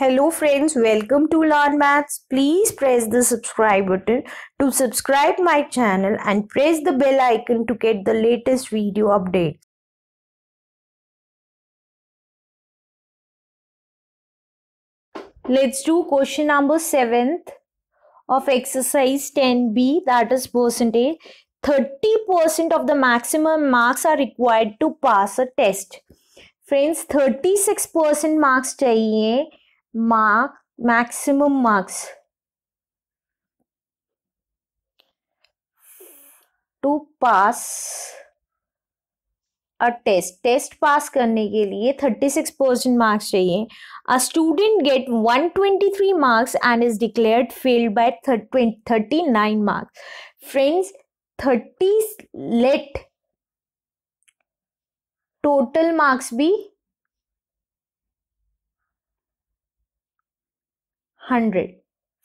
Hello friends, welcome to Learn Maths. Please press the subscribe button to subscribe my channel and press the bell icon to get the latest video updates. Let's do question number 7th of exercise 10b that is percentage. 30% of the maximum marks are required to pass a test. Friends, 36 percent marks चाहिए mark maximum marks to pass a test test pass करने के लिए 36 percent marks चाहिए a student get one twenty three marks and is declared failed by nine marks friends thirty let total marks भी hundred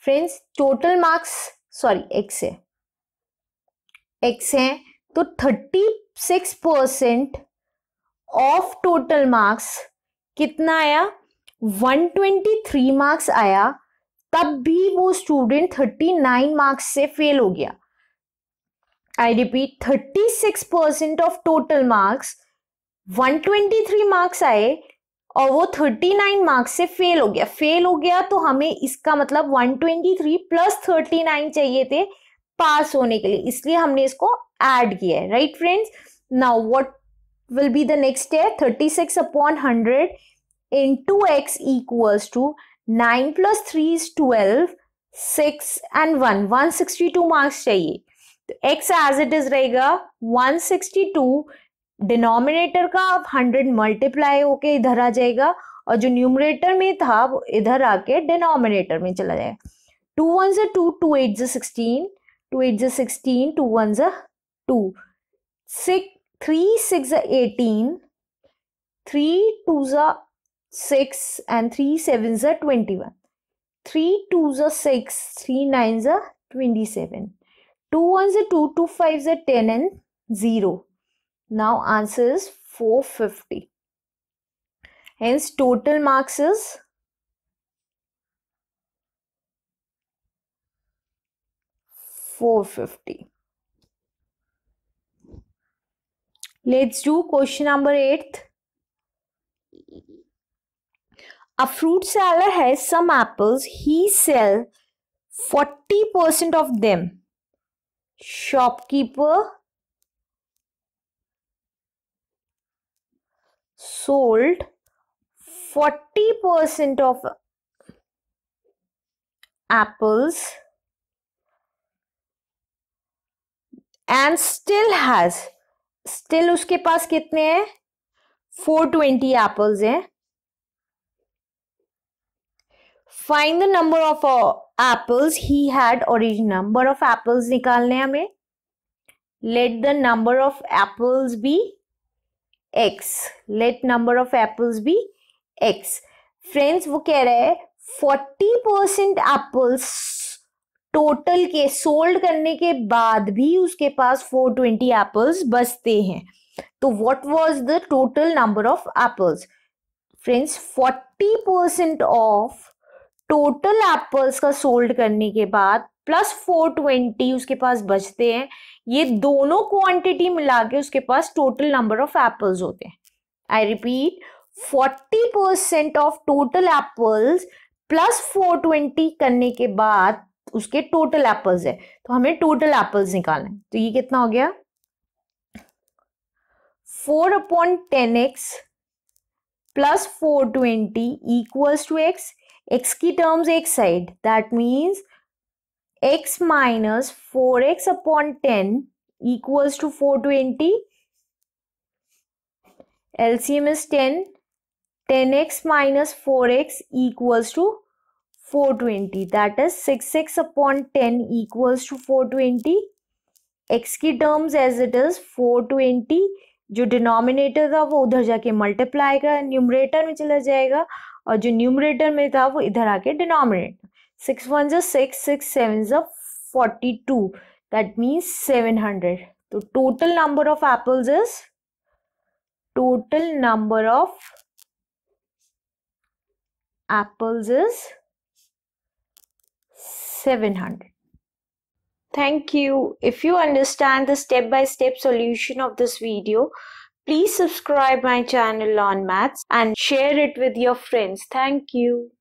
friends total marks sorry X है X है तो thirty six percent of total marks कितना आया one twenty three marks आया तब भी वो स्टूडेंट थर्टी नाइन मार्क्स से फेल हो गया I repeat thirty six percent of total marks one twenty three marks आए और वो 39 मार्क्स से फेल हो गया फेल हो गया तो हमें इसका मतलब 123 प्लस 39 चाहिए थे पास होने के लिए इसलिए हमने इसको ऐड किया है right friends now what will be the next है 36 six upon hundred into X equals to nine plus three is twelve six and one one sixty two marks चाहिए तो एक्स एज इट इज रहेगा one sixty two denominator का आप hundred multiply होके इधर आ जाएगा और जो न्यूमरेटर में था वो इधर आके डिनोमिनेटर में चला जाएगा टू वन जो टू टू एट जो सिक्सटीन टू एट जो सिक्सटीन टू वन जो two six three six eighteen three two six six and three seven जो ट्वेंटी वन थ्री टू जो सिक्स थ्री नाइन जो ट्वेंटी सेवन टू वन जो two two five जो ten and zero Now answer is 450. Hence total marks is 450. Let's do question number 8. A fruit seller has some apples. He sell 40% of them. Shopkeeper sold 40% of apples and still has still उसके पास कितने हैं four twenty apples हैं find the number of apples he had origin number of apples निकालने हमें let the number of apples be x let number of apples be x friends वो कह रहा है फोर्टी परसेंट एप्पल्स टोटल के sold करने के बाद भी उसके पास फोर ट्वेंटी एप्पल्स बचते हैं तो what was the total number of apples friends forty percent of total apples का सोल्ड करने के बाद प्लस फोर ट्वेंटी उसके पास बचते हैं ये दोनों क्वांटिटी मिला के उसके पास टोटल नंबर ऑफ एप्पल्स होते हैं I repeat forty percent of total apples plus four twenty करने के बाद उसके टोटल एप्पल्स है तो हमें टोटल एप्पल्स निकालने तो ये कितना हो गया four upon ten X plus four twenty equals to X X की टर्म्स एक side that means x minus 4x upon 10 equals to 420. LCM is 10. 10x minus 4x equals to 420. That is 6x upon 10 equals to 420. x की terms as it is 420 जो denominator था वो उधर जाके multiply का numerator में चला जाएगा और जो न्यूमरेटर में था वो इधर आके denominate 6 ones are 6, 6 sevens are 42. That means 700. So total number of apples is total number of apples is 700. Thank you. If you understand the step-by-step -step solution of this video, please subscribe my channel on maths and share it with your friends. Thank you.